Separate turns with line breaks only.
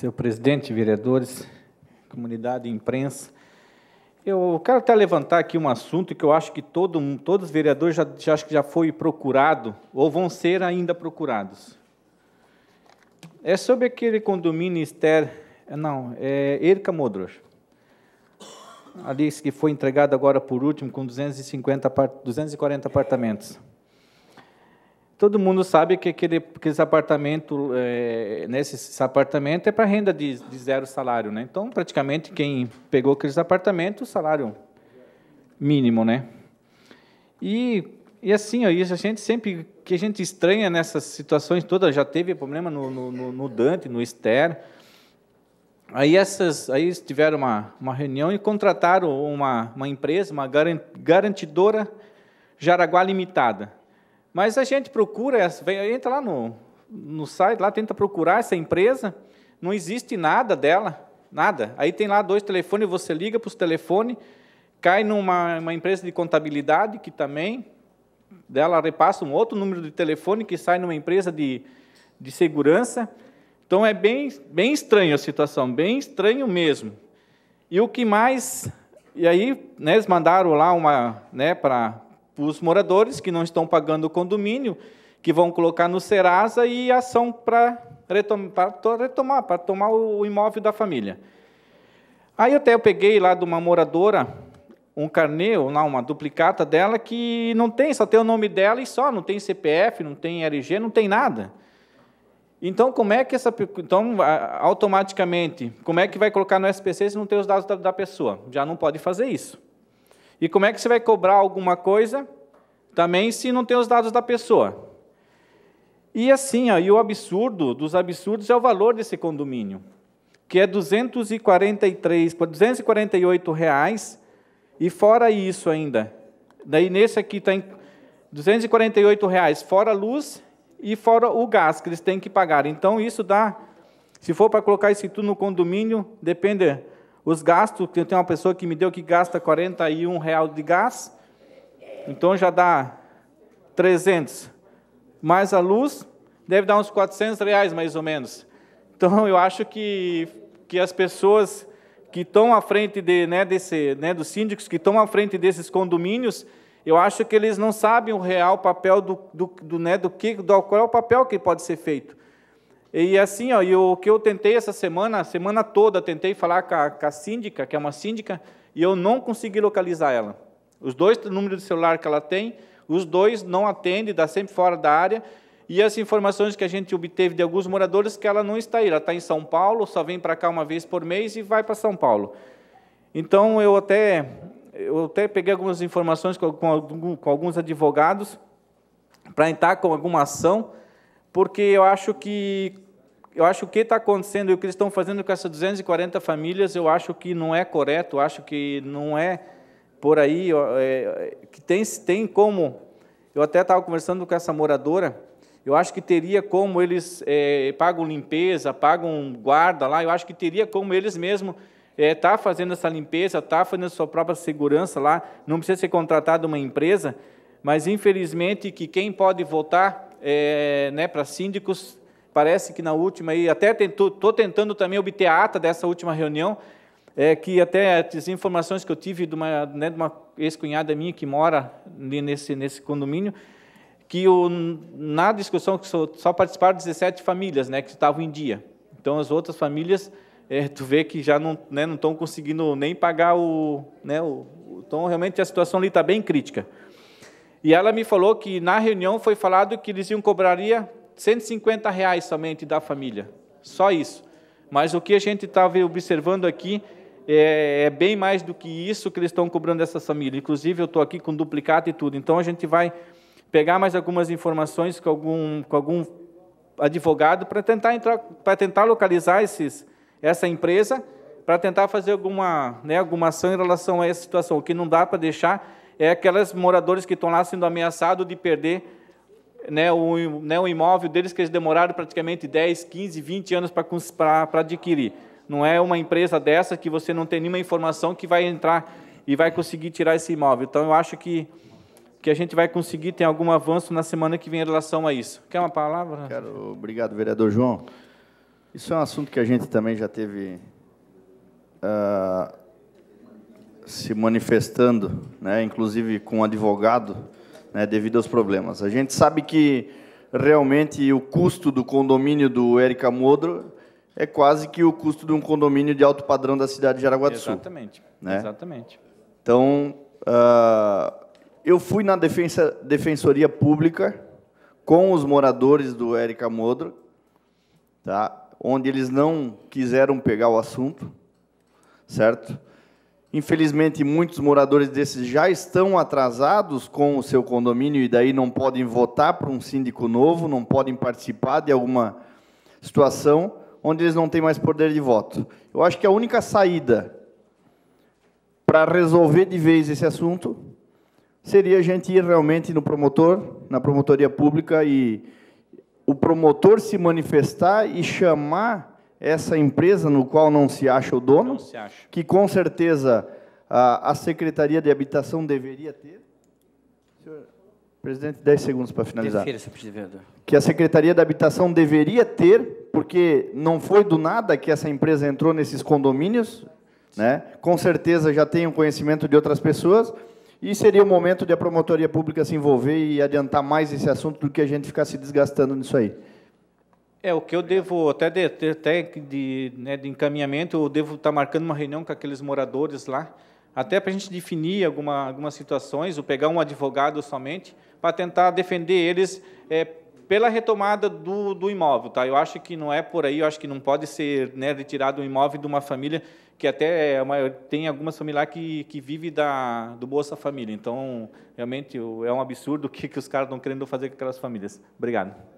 seu presidente, vereadores, comunidade, imprensa. Eu quero até levantar aqui um assunto que eu acho que todo mundo, todos os vereadores já, já acho que já foi procurado ou vão ser ainda procurados. É sobre aquele condomínio Esther, eh, não, é Erika Modros. Ali que foi entregado agora por último com 250, 240 apartamentos todo mundo sabe que aquele, aqueles apartamento, é, nesse apartamento é para renda de, de, zero salário, né? Então, praticamente quem pegou aqueles apartamentos, salário mínimo, né? E, e assim, ó, isso a gente sempre que a gente estranha nessas situações todas, já teve problema no, no, no Dante, no Esther. Aí essas, aí tiveram uma, uma reunião e contrataram uma, uma empresa, uma garantidora Jaraguá Limitada mas a gente procura, entra lá no, no site, lá tenta procurar essa empresa, não existe nada dela, nada. Aí tem lá dois telefones, você liga para os telefones, cai numa empresa de contabilidade que também dela repassa um outro número de telefone que sai numa empresa de, de segurança. Então é bem, bem estranha a situação, bem estranho mesmo. E o que mais. E aí, né, eles mandaram lá uma, né, para os moradores que não estão pagando o condomínio, que vão colocar no Serasa e ação para retomar, para retomar, para tomar o imóvel da família. Aí até eu peguei lá de uma moradora um carnê, ou não, uma duplicata dela que não tem, só tem o nome dela e só, não tem CPF, não tem RG, não tem nada. Então, como é que essa. Então, automaticamente, como é que vai colocar no SPC se não tem os dados da, da pessoa? Já não pode fazer isso. E como é que você vai cobrar alguma coisa também se não tem os dados da pessoa? E assim, ó, e o absurdo dos absurdos é o valor desse condomínio, que é 243, 248 reais, e fora isso ainda. Daí nesse aqui tem tá 248 reais, fora luz e fora o gás que eles têm que pagar. Então isso dá, se for para colocar isso tudo no condomínio, depende os gastos, tem uma pessoa que me deu que gasta 41 real de gás, então já dá 300. Mais a luz, deve dar uns 400 reais, mais ou menos. Então, eu acho que, que as pessoas que estão à frente de, né, desse, né, dos síndicos, que estão à frente desses condomínios, eu acho que eles não sabem o real papel do, do, do, né, do que, do qual é o papel que pode ser feito. E assim, ó, e o que eu tentei essa semana, a semana toda, tentei falar com a, com a síndica, que é uma síndica, e eu não consegui localizar ela. Os dois números de celular que ela tem, os dois não atendem, dá sempre fora da área. E as informações que a gente obteve de alguns moradores que ela não está aí, ela está em São Paulo, só vem para cá uma vez por mês e vai para São Paulo. Então eu até eu até peguei algumas informações com, com, com alguns advogados para entrar com alguma ação porque eu acho que eu acho que o que está acontecendo e o que eles estão fazendo com essas 240 famílias, eu acho que não é correto, eu acho que não é por aí, é, que tem, tem como, eu até estava conversando com essa moradora, eu acho que teria como eles é, pagam limpeza, pagam guarda lá, eu acho que teria como eles mesmos estar é, tá fazendo essa limpeza, estar tá fazendo a sua própria segurança lá, não precisa ser contratado uma empresa, mas infelizmente que quem pode votar é, né, para síndicos. Parece que na última, e até estou tentando também obter a ata dessa última reunião, é, que até as informações que eu tive de uma, né, uma ex-cunhada minha que mora nesse, nesse condomínio, que o, na discussão que só, só participaram 17 famílias né, que estavam em dia. Então, as outras famílias, é, tu vê que já não né, não estão conseguindo nem pagar o, né, o... Então, realmente, a situação ali está bem crítica. E ela me falou que na reunião foi falado que eles iam cobraria 150 reais somente da família, só isso. Mas o que a gente estava observando aqui é, é, bem mais do que isso que eles estão cobrando dessa família. Inclusive, eu estou aqui com duplicado e tudo. Então, a gente vai pegar mais algumas informações com algum, com algum advogado para tentar entrar, para tentar localizar esses, essa empresa, para tentar fazer alguma, né, alguma ação em relação a essa situação. O que não dá para deixar é aquelas moradores que estão lá sendo ameaçados de perder né, o, né, o imóvel deles que eles demoraram praticamente 10, 15, 20 anos para adquirir. Não é uma empresa dessa que você não tem nenhuma informação que vai entrar e vai conseguir tirar esse imóvel. Então, eu acho que, que a gente vai conseguir ter algum avanço na semana que vem em relação a isso. Quer uma palavra?
Quero. Obrigado, vereador João. Isso é um assunto que a gente também já teve uh, se manifestando, né, inclusive com um advogado, né, devido aos problemas. A gente sabe que realmente o custo do condomínio do Érica Modro é quase que o custo de um condomínio de alto padrão da cidade de Jaraguá do Sul.
Exatamente. Né? Exatamente.
Então, uh, eu fui na defensa, Defensoria Pública com os moradores do Érica Modro, tá? onde eles não quiseram pegar o assunto, certo? Infelizmente, muitos moradores desses já estão atrasados com o seu condomínio e daí não podem votar para um síndico novo, não podem participar de alguma situação onde eles não têm mais poder de voto. Eu acho que a única saída para resolver de vez esse assunto seria a gente ir realmente no promotor, na promotoria pública e o promotor se manifestar e chamar essa empresa no qual não se acha o dono, acha. que com certeza a, a, Secretaria de Habitação deveria ter. Senhor presidente, 10 segundos para finalizar. Defira, senhor vereador. Que a Secretaria da Habitação deveria ter, porque não foi do nada que essa empresa entrou nesses condomínios, né? com certeza já tem o um conhecimento de outras pessoas, e seria o momento de a promotoria pública se envolver e adiantar mais esse assunto do que a gente ficar se desgastando nisso aí.
É, o que eu devo, até de, até de, né, de encaminhamento, eu devo estar tá marcando uma reunião com aqueles moradores lá, até para a gente definir alguma, algumas situações, ou pegar um advogado somente, para tentar defender eles é, pela retomada do, do imóvel. Tá? Eu acho que não é por aí, eu acho que não pode ser né, retirado um imóvel de uma família que até é uma, tem algumas famílias lá que, que da, do Bolsa Família. Então, realmente, é um absurdo o que, que os caras estão querendo fazer com aquelas famílias. Obrigado.